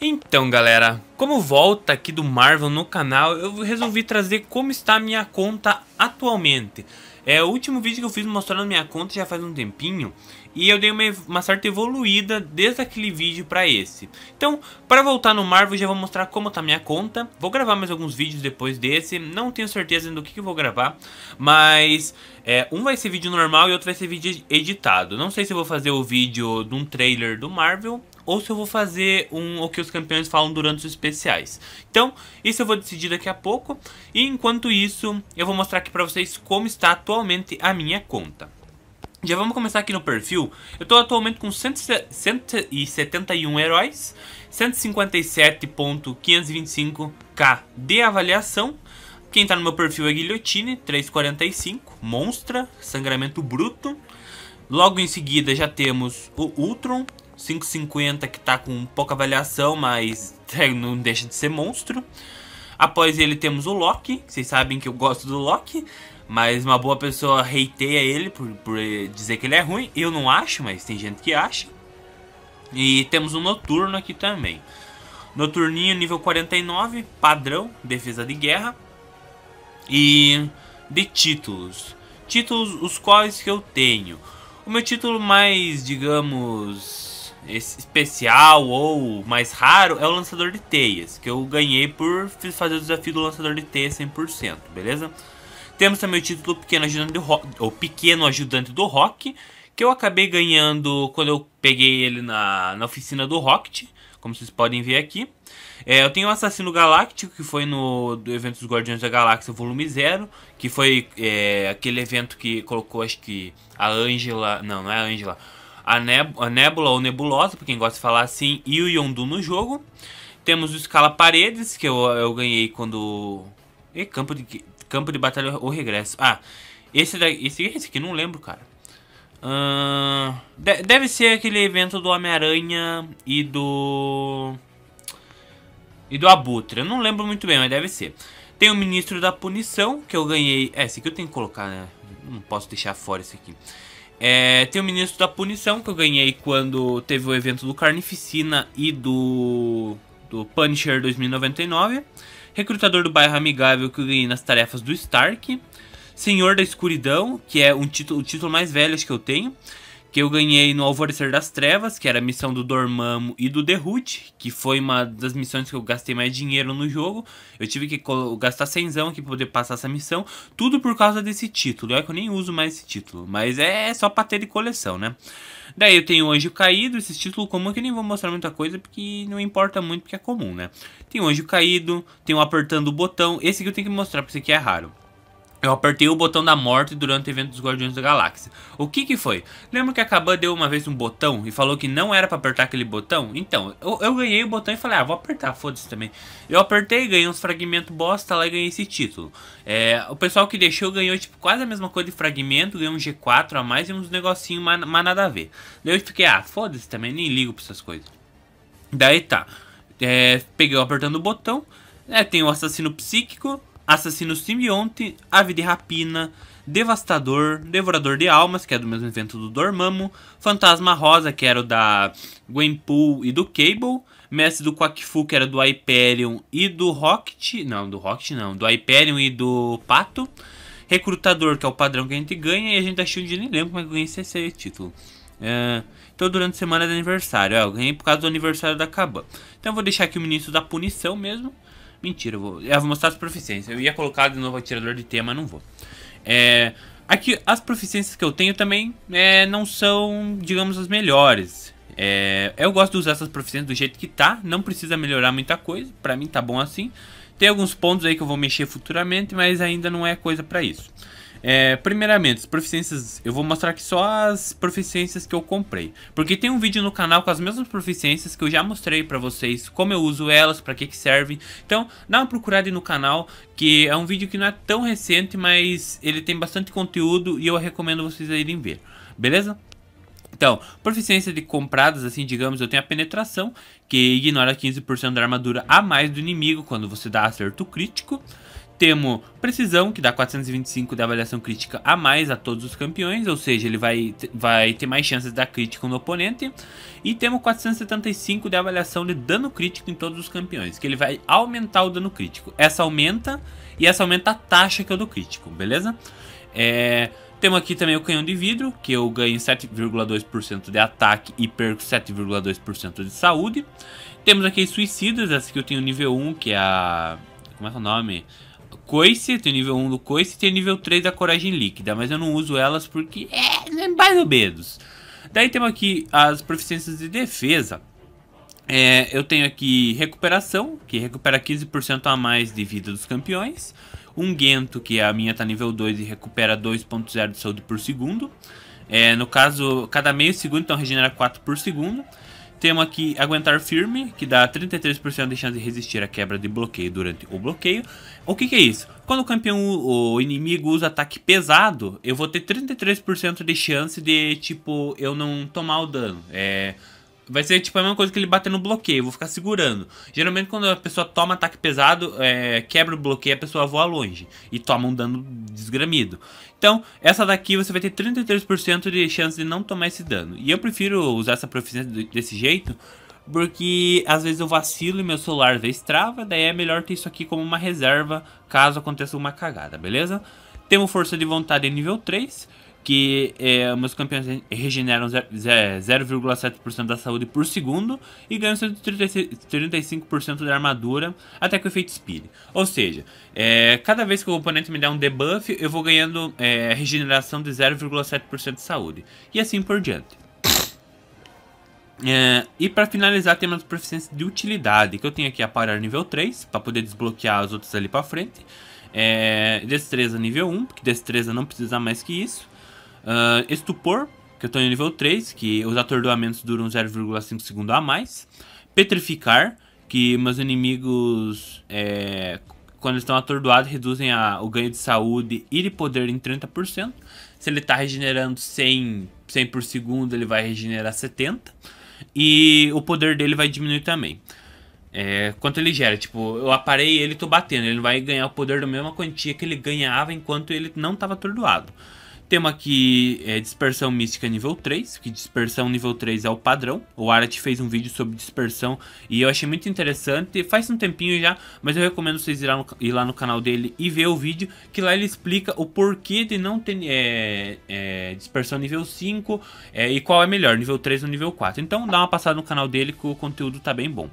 Então galera, como volta aqui do Marvel no canal, eu resolvi trazer como está a minha conta atualmente. É, o último vídeo que eu fiz mostrando minha conta já faz um tempinho e eu dei uma, uma certa evoluída desde aquele vídeo para esse. Então, para voltar no Marvel já vou mostrar como tá minha conta, vou gravar mais alguns vídeos depois desse, não tenho certeza do que, que eu vou gravar, mas é, um vai ser vídeo normal e outro vai ser vídeo editado. Não sei se vou fazer o vídeo de um trailer do Marvel ou se eu vou fazer um o que os campeões falam durante os especiais. Então, isso eu vou decidir daqui a pouco. E enquanto isso, eu vou mostrar aqui pra vocês como está atualmente a minha conta. Já vamos começar aqui no perfil. Eu estou atualmente com 171 heróis, 157.525k de avaliação. Quem está no meu perfil é Guilhotine, 345, Monstra, Sangramento Bruto. Logo em seguida já temos o Ultron, 5,50 que tá com pouca avaliação, mas é, não deixa de ser monstro. Após ele temos o Loki, vocês sabem que eu gosto do Loki, mas uma boa pessoa hateia ele por, por eh, dizer que ele é ruim. Eu não acho, mas tem gente que acha. E temos o Noturno aqui também. Noturninho nível 49, padrão, defesa de guerra. E de títulos. Títulos os quais que eu tenho. O meu título mais, digamos, especial ou mais raro é o lançador de teias, que eu ganhei por fazer o desafio do lançador de teias 100%, beleza? Temos também o título Pequeno Ajudante do Rock, ou Pequeno Ajudante do Rock, que eu acabei ganhando quando eu peguei ele na, na oficina do Rocket, como vocês podem ver aqui. É, eu tenho o Assassino Galáctico, que foi no do evento dos Guardiões da Galáxia Volume Zero, que foi é, aquele evento que colocou, acho que a Angela, não, não é a Angela, a, neb a ou Nebulosa, pra quem gosta de falar assim, e o Yondu no jogo. Temos o Escala Paredes, que eu, eu ganhei quando... E campo de, campo de batalha ou regresso. Ah, esse, daqui, esse, esse aqui não lembro, cara. Uh, de, deve ser aquele evento do Homem-Aranha e do... E do Abutre, eu não lembro muito bem, mas deve ser. Tem o Ministro da Punição, que eu ganhei... É, esse aqui eu tenho que colocar, né? Não posso deixar fora esse aqui. É, tem o Ministro da Punição, que eu ganhei quando teve o evento do Carnificina e do, do Punisher 2099. Recrutador do Bairro Amigável, que eu ganhei nas tarefas do Stark. Senhor da Escuridão, que é um título, o título mais velho acho que eu tenho que eu ganhei no Alvorecer das Trevas, que era a missão do Dormammu e do Derrute, que foi uma das missões que eu gastei mais dinheiro no jogo. Eu tive que gastar cenzão aqui pra poder passar essa missão, tudo por causa desse título. É que eu nem uso mais esse título, mas é só pra ter de coleção, né? Daí eu tenho o Anjo Caído, esse título comum que eu nem vou mostrar muita coisa, porque não importa muito, porque é comum, né? Tem o Anjo Caído, tem o Apertando o Botão, esse que eu tenho que mostrar, porque você que é raro. Eu apertei o botão da morte durante o evento dos Guardiões da Galáxia. O que que foi? Lembro que a Kaban deu uma vez um botão e falou que não era para apertar aquele botão? Então, eu, eu, ganhei o botão e falei, ah, vou apertar, foda-se também. Eu apertei, ganhei uns fragmentos bosta lá e ganhei esse título. É, o pessoal que deixou ganhou tipo quase a mesma coisa de fragmento, ganhou um G4 a mais e uns negocinhos mais, nada a ver. Daí eu fiquei, ah, foda-se também, nem ligo pra essas coisas. Daí tá, é, peguei apertando o botão, é, tem o assassino psíquico, Assassino Simbionte, Ave de Rapina, Devastador, Devorador de Almas, que é do mesmo evento do Dormammu, Fantasma Rosa, que era o da Gwenpool e do Cable, Mestre do Quackfu, que era do Hyperion e do Rocket, não, do Rocket não, do Hyperion e do Pato, Recrutador, que é o padrão que a gente ganha, e a gente achou tá Shield nem lembro como é que ganha esse título. É, então durante a semana de aniversário, é, eu ganhei por causa do aniversário da Kaban. Então eu vou deixar aqui o ministro da punição mesmo. Mentira, eu vou, eu vou mostrar as proficiências. Eu ia colocar de novo atirador de tema, não vou. É, aqui, as proficiências que eu tenho também é, não são, digamos, as melhores. É, eu gosto de usar essas proficiências do jeito que tá, não precisa melhorar muita coisa, pra mim tá bom assim. Tem alguns pontos aí que eu vou mexer futuramente, mas ainda não é coisa pra isso. É, primeiramente, as proficiências, eu vou mostrar aqui só as proficiências que eu comprei. Porque tem um vídeo no canal com as mesmas proficiências que eu já mostrei pra vocês, como eu uso elas, pra que que servem. Então, dá uma procurada aí no canal, que é um vídeo que não é tão recente, mas ele tem bastante conteúdo e eu recomendo vocês irem ver, beleza? Então, proficiência de compradas, assim, digamos, eu tenho a penetração, que ignora 15% da armadura a mais do inimigo quando você dá acerto crítico. Temo precisão, que dá 425 de avaliação crítica a mais a todos os campeões, ou seja, ele vai, vai ter mais chances da crítica no oponente. E temos 475 de avaliação de dano crítico em todos os campeões, que ele vai aumentar o dano crítico. Essa aumenta e essa aumenta a taxa que eu dou crítico, beleza? É... Temos aqui também o canhão de vidro, que eu ganho 7,2% de ataque e perco 7,2% de saúde. Temos aqui suicidas, essa que eu tenho nível 1, que é a... Como é, é o nome? coice, tem o nível 1 do coice e tem o nível 3 da coragem líquida, mas eu não uso elas porque é, é mais ou menos. Daí temos aqui as proficiências de defesa. É, eu tenho aqui recuperação, que recupera 15% a mais de vida dos campeões. Um Gento, que a minha tá nível 2 e recupera 2.0 de saúde por segundo. É, no caso, cada meio segundo, então regenera 4 por segundo. Temos aqui Aguentar Firme, que dá 33% de chance de resistir à quebra de bloqueio durante o bloqueio. O que, que é isso? Quando o campeão, o inimigo usa ataque pesado, eu vou ter 33% de chance de, tipo, eu não tomar o dano. É... Vai ser tipo a mesma coisa que ele bater no bloqueio, eu vou ficar segurando. Geralmente quando a pessoa toma ataque pesado, é, quebra o bloqueio, a pessoa voa longe e toma um dano desgramido. Então, essa daqui você vai ter 33% de chance de não tomar esse dano. E eu prefiro usar essa proficiência desse jeito, porque às vezes eu vacilo e meu celular às vezes trava, daí é melhor ter isso aqui como uma reserva caso aconteça uma cagada, beleza? Temos força de vontade nível 3, que é, meus campeões regeneram 0,7% da saúde por segundo e ganham 135% da armadura até que o efeito expire. Ou seja, é, cada vez que o oponente me der um debuff, eu vou ganhando é, regeneração de 0,7% de saúde e assim por diante. É, e para finalizar temos proficiência de utilidade, que eu tenho aqui a parar nível 3, para poder desbloquear as outras ali para frente. É, destreza nível 1, porque destreza não precisa mais que isso. Uh, estupor, que eu estou em nível 3, que os atordoamentos duram 0,5 segundo a mais. Petrificar, que meus inimigos, é, quando estão atordoados, reduzem a, o ganho de saúde e de poder em 30%. Se ele está regenerando 100, 100 por segundo, ele vai regenerar 70%. E o poder dele vai diminuir também. É, quanto ele gera, tipo, eu aparei ele tô batendo, ele vai ganhar o poder da mesma quantia que ele ganhava enquanto ele não estava atordoado. Temos aqui é, dispersão mística nível 3, que dispersão nível 3 é o padrão. O Arat fez um vídeo sobre dispersão e eu achei muito interessante, faz um tempinho já, mas eu recomendo vocês ir lá no, ir lá no canal dele e ver o vídeo, que lá ele explica o porquê de não ter é, é, dispersão nível 5 é, e qual é melhor, nível 3 ou nível 4. Então dá uma passada no canal dele que o conteúdo tá bem bom.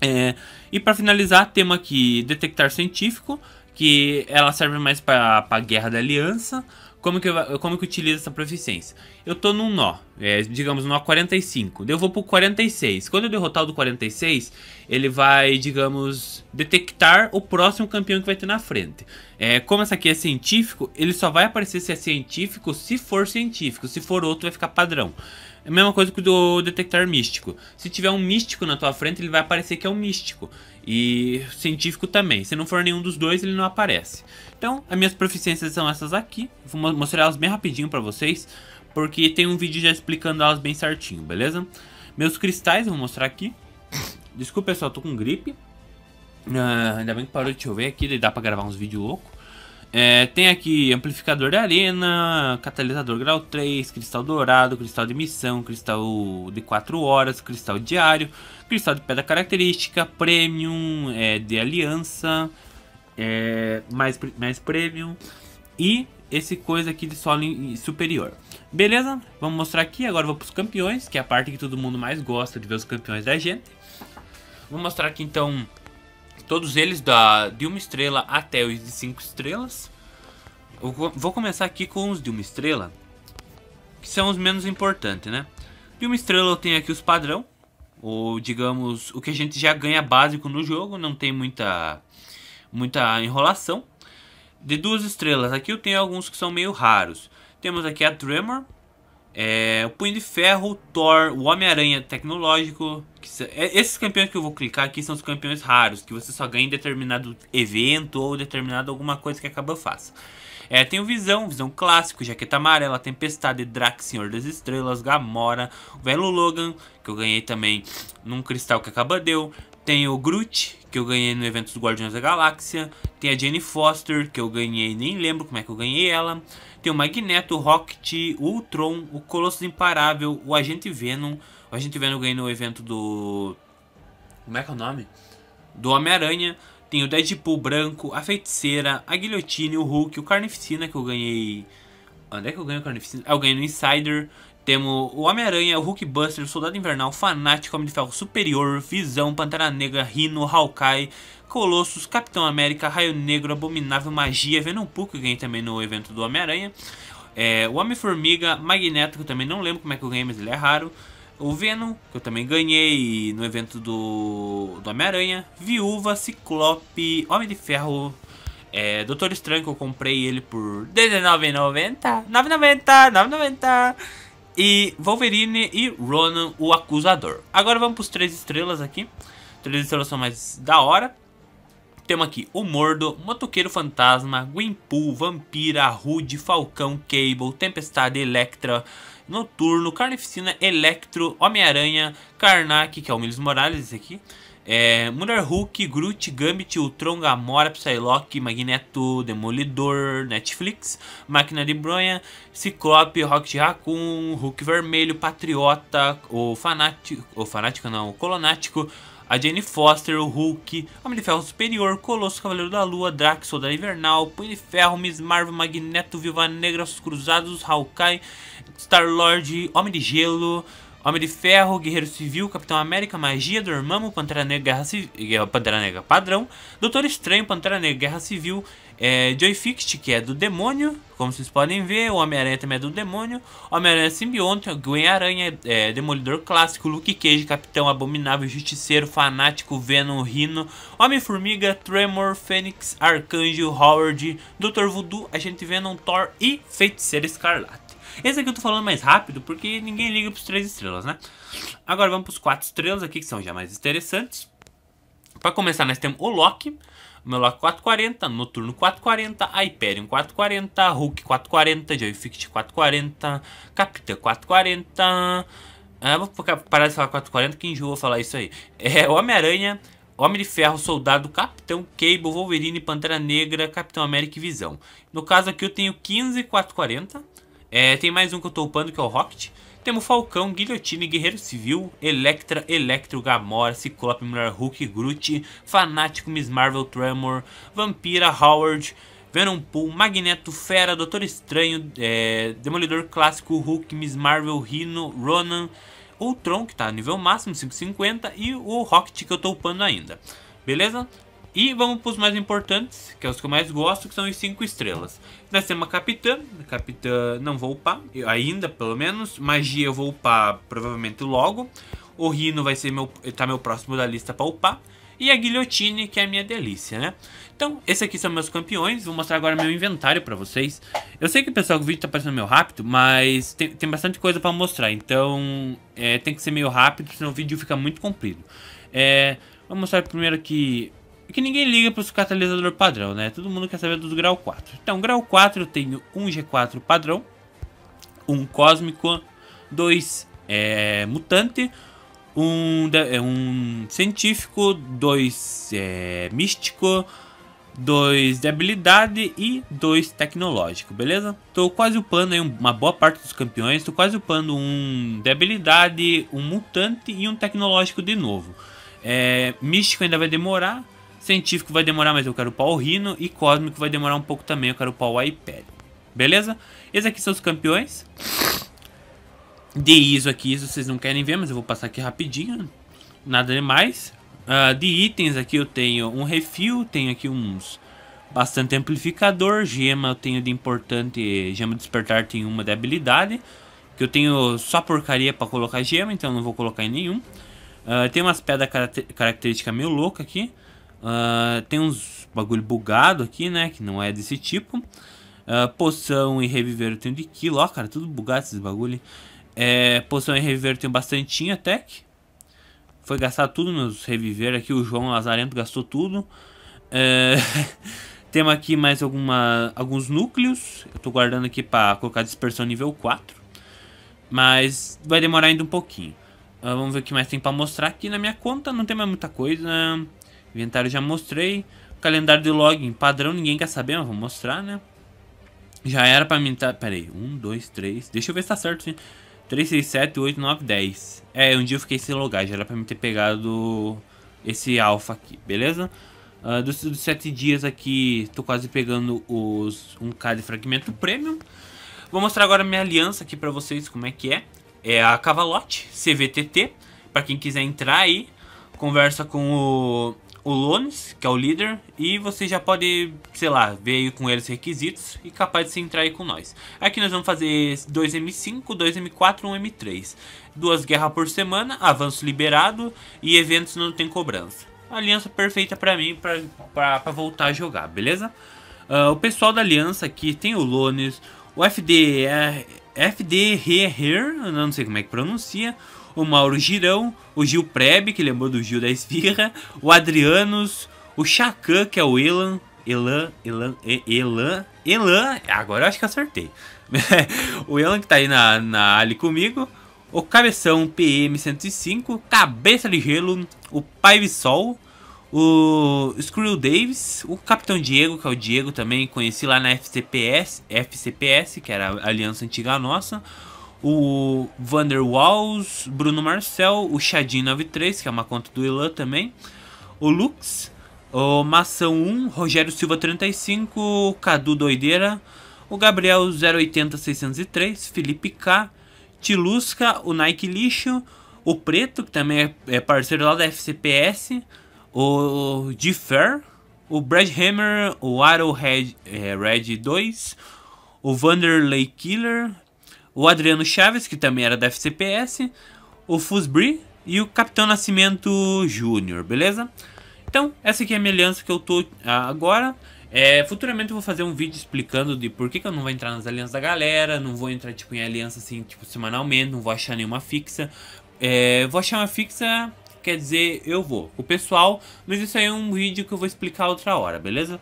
É, e para finalizar, temos aqui detectar científico, que ela serve mais para a guerra da aliança. Como que, eu, como que utiliza essa proficiência? Eu tô num nó, é, digamos, nó 45. Eu vou pro 46. Quando eu derrotar o do 46, ele vai, digamos, detectar o próximo campeão que vai ter na frente. É, como essa aqui é científico, ele só vai aparecer se é científico se for científico. Se for outro, vai ficar padrão. É a mesma coisa que o do detectar místico. Se tiver um místico na tua frente, ele vai aparecer que é um místico. E científico também. Se não for nenhum dos dois, ele não aparece. Então, as minhas proficiências são essas aqui. Vou mostrar elas bem rapidinho pra vocês. Porque tem um vídeo já explicando elas bem certinho, beleza? Meus cristais, eu vou mostrar aqui. Desculpa, pessoal, tô com gripe. Uh, ainda bem que parou de chover aqui, Daí dá pra gravar uns vídeos loucos. É, tem aqui amplificador de arena, catalisador grau 3, cristal dourado, cristal de missão, cristal de 4 horas, cristal diário, cristal de pedra característica, premium, é, de aliança, é, mais, mais premium e esse coisa aqui de solo superior. Beleza? Vamos mostrar aqui, agora vou para os campeões, que é a parte que todo mundo mais gosta de ver os campeões da gente. Vou mostrar aqui então Todos eles da, de uma estrela até os de cinco estrelas. Eu vou começar aqui com os de uma estrela, que são os menos importantes, né? De uma estrela eu tenho aqui os padrão, ou digamos, o que a gente já ganha básico no jogo, não tem muita, muita enrolação. De duas estrelas aqui eu tenho alguns que são meio raros. Temos aqui a Tremor, é, o Punho de Ferro, o Thor, o Homem-Aranha Tecnológico, é, esses campeões que eu vou clicar aqui são os campeões raros, que você só ganha em determinado evento ou determinado alguma coisa que acaba faça. É, tem o Visão, Visão Clássico, Jaqueta Amarela, Tempestade, Drax, Senhor das Estrelas, Gamora, o Velho Logan, que eu ganhei também num cristal que acaba deu, tem o Groot, que eu ganhei no evento dos Guardiões da Galáxia. Tem a Jenny Foster, que eu ganhei, nem lembro como é que eu ganhei ela. Tem o Magneto, o Rocket, o Ultron, o Colossus Imparável, o Agente Venom. O Agente Venom eu ganhei no evento do... Como é que é o nome? Do Homem-Aranha. Tem o Deadpool branco, a Feiticeira, a Guilhotine, o Hulk, o Carnificina, que eu ganhei... Onde é que eu ganhei o Carnificina? Ah, eu ganhei no Insider. Temos o Homem-Aranha, o Hulkbuster, o Soldado Invernal, Fanático, Homem de Ferro Superior, Visão, Pantera Negra, Rino, Hawkeye, Colossus, Capitão América, Raio Negro, Abominável, Magia, Venom Puck, ganhei também no evento do Homem-Aranha. É, o Homem-Formiga, Magneto, que eu também não lembro como é que eu ganhei, mas ele é raro. O Venom, que eu também ganhei no evento do, do Homem-Aranha. Viúva, Ciclope, Homem de Ferro, é, Doutor Estranho, que eu comprei ele por R$19,90. 9,90, 9,90. E Wolverine e Ronan, o acusador. Agora vamos para os três estrelas aqui. Três estrelas são mais da hora. Temos aqui o Mordo, Motoqueiro Fantasma, Gwenpool, Vampira, Rude, Falcão, Cable, Tempestade, Electra, Noturno, Carnificina, Electro, Homem-Aranha, Karnak, que é o Miles Morales esse aqui, é, Mulher Hulk, Groot, Gambit, Ultron, Gamora, Psylocke, Magneto, Demolidor, Netflix, Máquina de Bronha, Ciclope, Rocket Raccoon, Hulk Vermelho, Patriota, o Fanático, o Fanático não, o Colonático, a Jane Foster, o Hulk, Homem de Ferro Superior, Colosso, Cavaleiro da Lua, Drax, Soldado Invernal, Punho de Ferro, Miss Marvel, Magneto, Viva Negra, Os Cruzados, Hawkeye, Star-Lord, Homem de Gelo, Homem de Ferro, Guerreiro Civil, Capitão América, Magia, Dormammu, Pantera Negra, Guerra Civil, Pantera Negra Padrão, Doutor Estranho, Pantera Negra, Guerra Civil, é, Joy Fixed, que é do demônio, como vocês podem ver, o Homem-Aranha também é do demônio, Homem-Aranha Simbionte, Gwen-Aranha, é, Demolidor Clássico, Luke Cage, Capitão Abominável, Justiceiro, Fanático, Venom, Rino, Homem-Formiga, Tremor, Fênix, Arcanjo, Howard, Doutor Voodoo, Agente Venom, Thor e Feiticeiro Escarlate. Esse aqui eu tô falando mais rápido porque ninguém liga pros 3 estrelas, né? Agora vamos pros 4 estrelas aqui, que são já mais interessantes. Pra começar, nós temos o Loki. Meu Loki 440, Noturno 440, Hyperion 440, Hulk 440, Joyfix 440, Capitã 440. Ah, vou parar de falar 440 que enjoa falar isso aí. É, Homem-Aranha, Homem de Ferro, Soldado, Capitão Cable, Wolverine, Pantera Negra, Capitão América e Visão. No caso aqui eu tenho 15 440. É, tem mais um que eu tô upando, que é o Rocket. Temos Falcão, Guilhotine, Guerreiro Civil, Electra, Electro, Gamora, Ciclope, Mulher Hulk, Groot, Fanático, Miss Marvel, Tremor, Vampira, Howard, Venom Pool, Magneto, Fera, Doutor Estranho, é, Demolidor Clássico, Hulk, Miss Marvel, Rhino, Ronan, Ultron, que tá nível máximo, 550, e o Rocket que eu tô upando ainda. Beleza? E vamos para os mais importantes, que é os que eu mais gosto, que são os 5 estrelas. Nós temos a Capitã, a Capitã não vou upar, ainda pelo menos. Magia eu vou upar provavelmente logo. O Rino vai ser meu, tá meu próximo da lista para upar. E a Guilhotine, que é a minha delícia, né? Então, esses aqui são meus campeões. Vou mostrar agora meu inventário para vocês. Eu sei que, pessoal, o vídeo tá parecendo meio rápido, mas tem, tem bastante coisa para mostrar. Então, é, tem que ser meio rápido, senão o vídeo fica muito comprido. É, vou mostrar primeiro aqui que ninguém liga para os catalisador padrão, né? Todo mundo quer saber dos grau 4. Então, grau 4 eu tenho um G4 padrão, um cósmico, dois é, mutante, um, é, um científico, dois é, místico, dois de habilidade e dois tecnológico, beleza? Tô quase upando aí uma boa parte dos campeões, tô quase upando um de habilidade, um mutante e um tecnológico de novo. É, místico ainda vai demorar, Científico vai demorar, mas eu quero upar o Rino. E Cósmico vai demorar um pouco também, eu quero upar o iPad. Beleza? Esses aqui são os campeões. De ISO aqui, isso vocês não querem ver, mas eu vou passar aqui rapidinho. Nada demais. Uh, de itens aqui eu tenho um refil, tenho aqui uns bastante amplificador, gema eu tenho de importante, gema despertar tem uma de habilidade, que eu tenho só porcaria para colocar gema, então não vou colocar em nenhum. Uh, tem umas pedras característica meio louca aqui. Uh, tem uns bagulho bugado aqui, né? Que não é desse tipo. Uh, poção e reviver eu tenho de quilo. Ó, cara, tudo bugado esses bagulho. É, poção e reviver eu tenho bastante até que. Foi gastar tudo nos reviver aqui. O João Lazarento gastou tudo. É, temos aqui mais alguma, alguns núcleos. Eu tô guardando aqui para colocar dispersão nível 4. Mas vai demorar ainda um pouquinho. Uh, vamos ver o que mais tem para mostrar aqui na minha conta. Não tem mais muita coisa. Inventário já mostrei. Calendário de login padrão, ninguém quer saber, mas vou mostrar, né? Já era pra mim. Tá... Pera aí. 1, 2, 3. Deixa eu ver se tá certo. 3, 6, 7, 8, 9, 10. É, um dia eu fiquei sem logar. Já era pra mim ter pegado esse alfa aqui, beleza? Uh, dos, dos 7 dias aqui, tô quase pegando os 1k de fragmento premium. Vou mostrar agora minha aliança aqui pra vocês como é que é. É a Cavalote, CVTT. Pra quem quiser entrar aí, conversa com o o Lones, que é o líder, e você já pode, sei lá, ver aí com ele os requisitos e capaz de se entrar aí com nós. Aqui nós vamos fazer 2 M5, 2 M4 1 M3. Duas guerras por semana, avanço liberado e eventos não tem cobrança. Aliança perfeita pra mim, pra, pra, pra voltar a jogar, beleza? Uh, o pessoal da aliança aqui tem o Lones, o FD... É, FDRR, não sei como é que pronuncia, o Mauro Girão, o Gil Prebe, que lembrou do Gil da Esfirra, o Adrianos, o Chacan, que é o Elan, Elan, Elan, Elan, Elan, agora eu acho que acertei. o Elan que tá aí na, na ali comigo, o Cabeção PM105, Cabeça de Gelo, o Pai Sol, o Screw Davis, o Capitão Diego, que é o Diego também, conheci lá na FCPS, FCPS, que era a aliança antiga nossa, o Vander Walls, Bruno Marcel, o Shadin 93, que é uma conta do Ilan também, o Lux, o Maçã 1, Rogério Silva 35, Cadu Doideira, o Gabriel 080 603, Felipe K, Tilusca, o Nike Lixo, o Preto, que também é, é parceiro lá da FCPS, o Defer, o Brad Hammer, o Arrowhead é, Red 2, o Vanderlei Killer, o Adriano Chaves, que também era da FCPS, o Fusbri e o Capitão Nascimento Júnior, beleza? Então, essa aqui é a minha aliança que eu tô ah, agora. É, futuramente eu vou fazer um vídeo explicando de por que, que eu não vou entrar nas alianças da galera, não vou entrar tipo, em aliança assim, tipo, semanalmente, não vou achar nenhuma fixa. É, vou achar uma fixa, quer dizer, eu vou o pessoal, mas isso aí é um vídeo que eu vou explicar outra hora, beleza?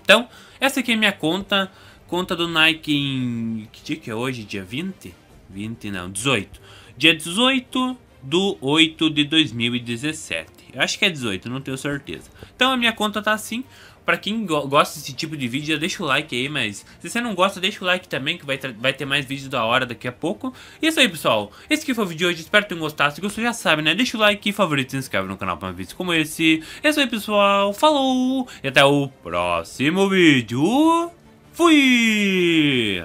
Então, essa aqui é minha conta. Conta do Nike em. Que dia que é hoje? Dia 20? 20 não, 18. Dia 18 do 8 de 2017. Eu acho que é 18, não tenho certeza. Então a minha conta tá assim. Pra quem gosta desse tipo de vídeo, já deixa o like aí, mas se você não gosta, deixa o like também, que vai, vai ter mais vídeos da hora daqui a pouco. E é isso aí, pessoal. Esse que foi o vídeo de hoje, espero que tenham gostado. Se gostou, já sabe, né? Deixa o like, favorito, se inscreve no canal para mais vídeos como esse. É isso aí, pessoal. Falou! E até o próximo vídeo. Fui!